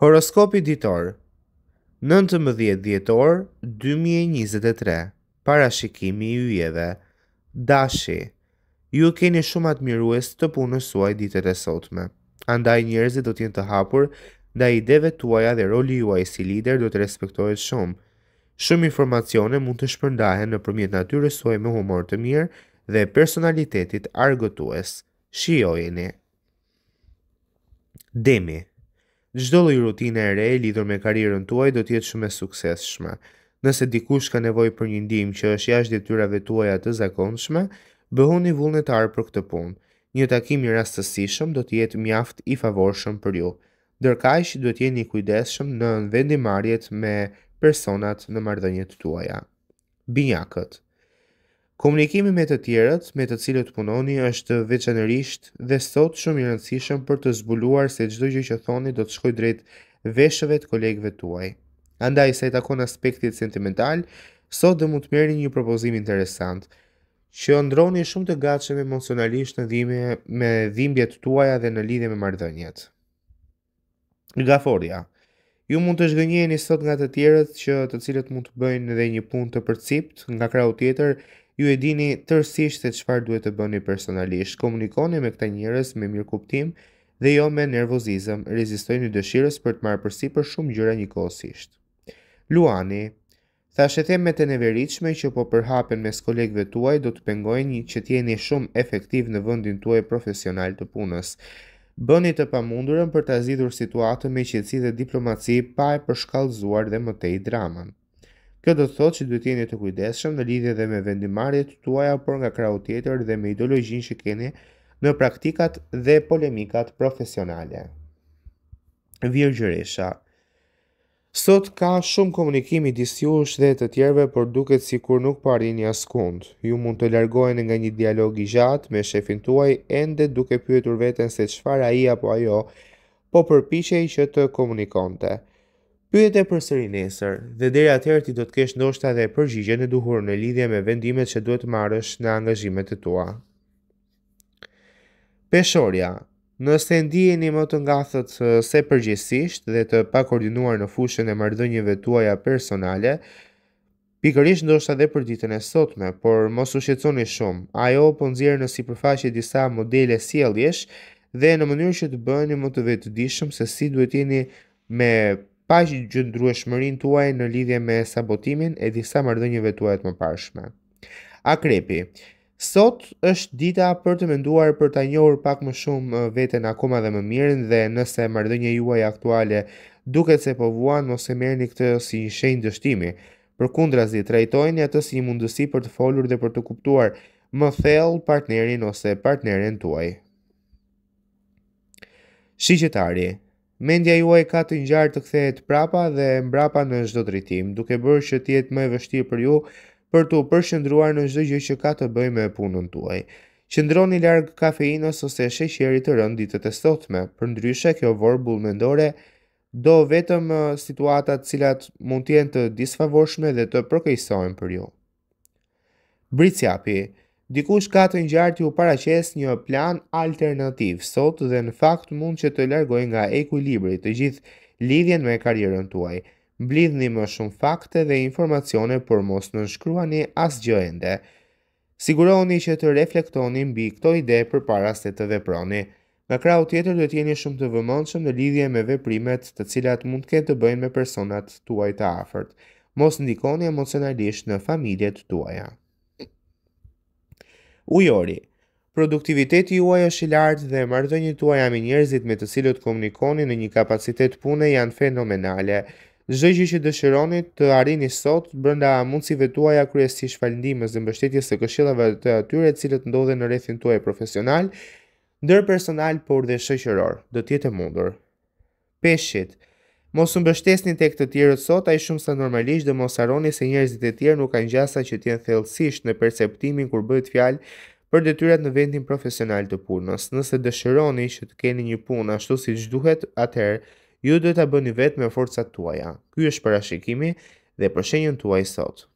Horoskopi ditor. 19 dhjetor 2023. Parashikimi i yjeve. Dashi. Ju keni shumë admirues të punës suaj ditët e sotme. Andaj njerëzit do të jenë të hapur da ideve tuaja dhe roli juaj si lider do të respektohet shumë. Shumë informacione mund të shpërndahen nëpërmjet natyrës suaj me humor të mirë dhe personalitetit argëtues. Shijojeni. Demi Çdo lloj rutine e re lidhur me karrierën tuaj do të jetë shumë e suksesshme. Nëse dikush ka nevojë për një ndihmë që është jashtë detyrave tuaja të zakonshme, bëhuni vullnetar për këtë punë. Një takim i rastësishëm do të jetë mjaft i favorshëm për ju. Ndërkaq, duhet të jeni kujdesshëm në vendimarjet me personat në marrëdhëniet tuaja. Binjakët Komunikimi me të tjerët, me të cilët punoni, është veçanërisht dhe sot shumë i rëndësishëm për të zbuluar se çdo gjë që thoni do të shkojë drejt veshëve të kolegëve tuaj. Andaj sa i takon aspektit sentimental, sot do mund të merrni një propozim interesant që ndroni shumë të gatshëm emocionalisht në dhimbje me dhimbjet tuaja dhe në lidhje me marrëdhëniet. Gaforia. Ju mund të zhgënjeni sot nga të tjerët që të cilët mund të bëjnë edhe një punë të përcipt nga krau tjetër, ju e dini tërësisht se çfarë duhet të bëni personalisht. Komunikoni me këta njerëz me mirëkuptim dhe jo me nervozizëm. një dëshirës për të marrë përsipër shumë gjëra njëkohësisht. Luani Thash e me të neveritshme që po përhapen mes kolegëve tuaj do të pengojnë që t'jeni shumë efektiv në vëndin tuaj profesional të punës. Bëni të pamundurën për të azidur situatën me qëtësi dhe diplomaci pa e përshkallëzuar dhe mëtej dramën. Kjo do të thotë që duhet jeni të kujdesshëm në lidhje dhe me vendimarrjet tuaja por nga krau tjetër dhe me ideologjinë që keni në praktikat dhe polemikat profesionale. Virgjëresha. Sot ka shumë komunikim disjush dhe të tjerëve, por duket sikur nuk po një askund. Ju mund të largoheni nga një dialog i gjatë me shefin tuaj ende duke pyetur veten se çfarë ai apo ajo po përpiqej që të komunikonte. Pyet e për sëri nesër, dhe deri atërë ti do të kesh ndoshta dhe përgjigje në duhur në lidhje me vendimet që duhet marrësh në angazhimet të tua. Peshorja, nëse ndiheni më të ngathët se përgjithsisht dhe të pa koordinuar në fushën e marrëdhënieve tuaja personale, pikërish ndoshta dhe për ditën e sotme, por mos u shqetsoni shumë, ajo po nëzirë në si përfaqe disa modele sjelljesh dhe në mënyrë që të bëni më të vetë dishëm se si duhet jeni me paqë të tuaj në lidhje me sabotimin e disa marrëdhënieve tuaja të mëparshme. Akrepi. Sot është dita për të menduar për të njohur pak më shumë veten akoma dhe më mirën dhe nëse marrëdhënia juaj aktuale duket se po vuan, mos e merrni këtë si një shenjë dështimi. Përkundrazi, trajtojeni atë si një mundësi për të folur dhe për të kuptuar më thellë partnerin ose partneren tuaj. Shiqetari, Mendja juaj ka të ngjarë të kthehet prapa dhe mbrapa në çdo drejtim, duke bërë që të jetë më e vështirë për ju për të përqendruar në çdo gjë që ka të bëjë me punën tuaj. Qëndroni larg kafeinës ose sheqerit të rënd ditët e sotme. Përndryshe, kjo vorbull mendore do vetëm situata të cilat mund të jenë të disfavorshme dhe të përkeqësojnë për ju. Britsjapi, japi Dikush ka të njartë ju paraqes një plan alternativ sot dhe në fakt mund që të largoj nga ekulibri të gjithë lidhjen me karjerën tuaj. Blidhni më shumë fakte dhe informacione për mos në shkruani as gjëende. Siguroni që të reflektoni mbi këto ide për para se të veproni. Nga krau tjetër dhe tjeni shumë të vëmëndshëm në lidhje me veprimet të cilat mund këtë të bëjnë me personat tuaj të afert. Mos ndikoni emocionalisht në familjet tuaja ujori. Produktiviteti juaj është i lartë dhe marrëdhëniet tuaja me njerëzit me të cilët komunikoni në një kapacitet pune janë fenomenale. Çdo gjë që dëshironi të arrini sot brenda mundësive tuaja kryesisht falëndimës dhe mbështetjes së këshillave të atyre të cilët ndodhen në rrethin tuaj profesional, ndër personal por dhe shoqëror, do të jetë e mundur. Peshit. Mos u bështesni tek të tjerët sot, ai shumë sa normalisht do mos harroni se njerëzit e tjerë nuk kanë gjasa që të jenë thellësisht në perceptimin kur bëhet fjalë për detyrat në vendin profesional të punës. Nëse dëshironi që të keni një punë ashtu siç duhet, atëherë ju duhet ta bëni vetë me forcat tuaja. Ky është parashikimi dhe për shenjën tuaj sot.